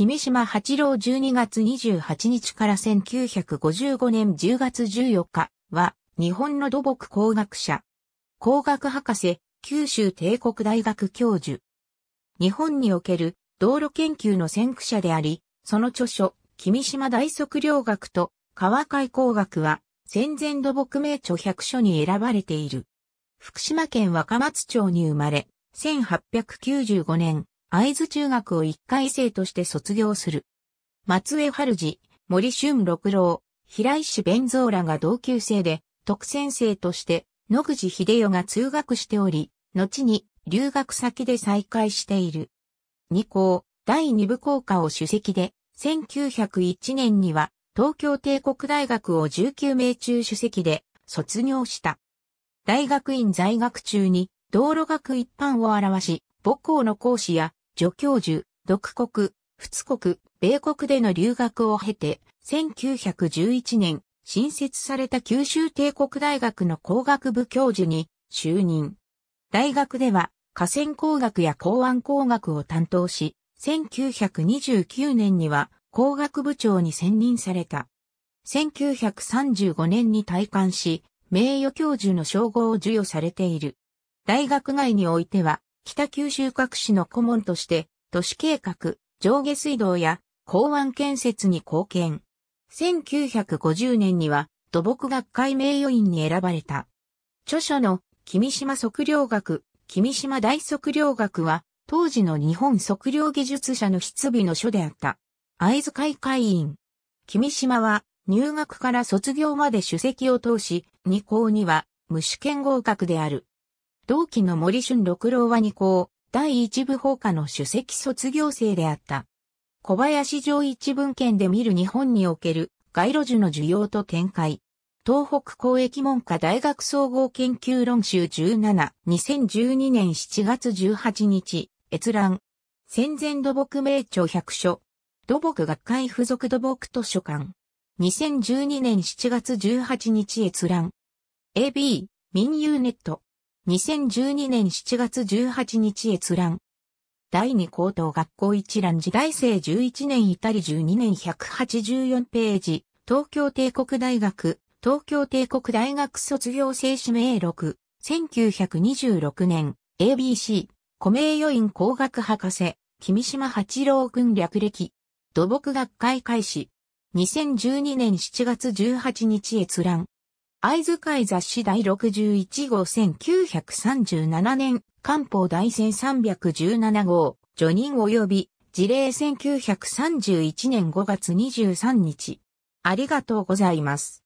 君島八郎12月28日から1955年10月14日は、日本の土木工学者。工学博士、九州帝国大学教授。日本における道路研究の先駆者であり、その著書、君島大測量学と川海工学は、戦前土木名著百書に選ばれている。福島県若松町に生まれ、1895年、会津中学を一回生として卒業する。松江春治、森俊六郎、平石弁蔵らが同級生で、特選生として野口秀代が通学しており、後に留学先で再会している。二校、第二部校科を主席で、1901年には東京帝国大学を19名中主席で卒業した。大学院在学中に道路学一般を表し、母校の講師や助教授、独国、仏国、米国での留学を経て、1911年、新設された九州帝国大学の工学部教授に就任。大学では河川工学や港湾工学を担当し、1929年には工学部長に選任された。1935年に退官し、名誉教授の称号を授与されている。大学外においては、北九州各市の顧問として、都市計画、上下水道や港湾建設に貢献。1950年には土木学会名誉院に選ばれた。著書の君島測量学、君島大測量学は当時の日本測量技術者の筆尾の書であった。会津会会員。君島は入学から卒業まで主席を通し、二校には無試験合格である。同期の森俊六郎は二校、第一部法科の首席卒業生であった。小林上一文献で見る日本における街路樹の需要と展開。東北公益文科大学総合研究論集17、2012年7月18日、閲覧。戦前土木名著100書。土木学会附属土木図書館。2012年7月18日閲覧戦前土木名著百書土木学会附属土木図書館2 0 1 2年7月1 8日閲覧 AB、民友ネット。2012年7月18日閲覧。第2高等学校一覧時代生11年至り12年184ページ、東京帝国大学、東京帝国大学卒業生指名録、1926年、ABC、古名誉院工学博士、君島八郎軍略歴、土木学会開始。2012年7月18日閲覧。合図会雑誌第61号1937年、官報第1 317号、除任及び、事例1931年5月23日。ありがとうございます。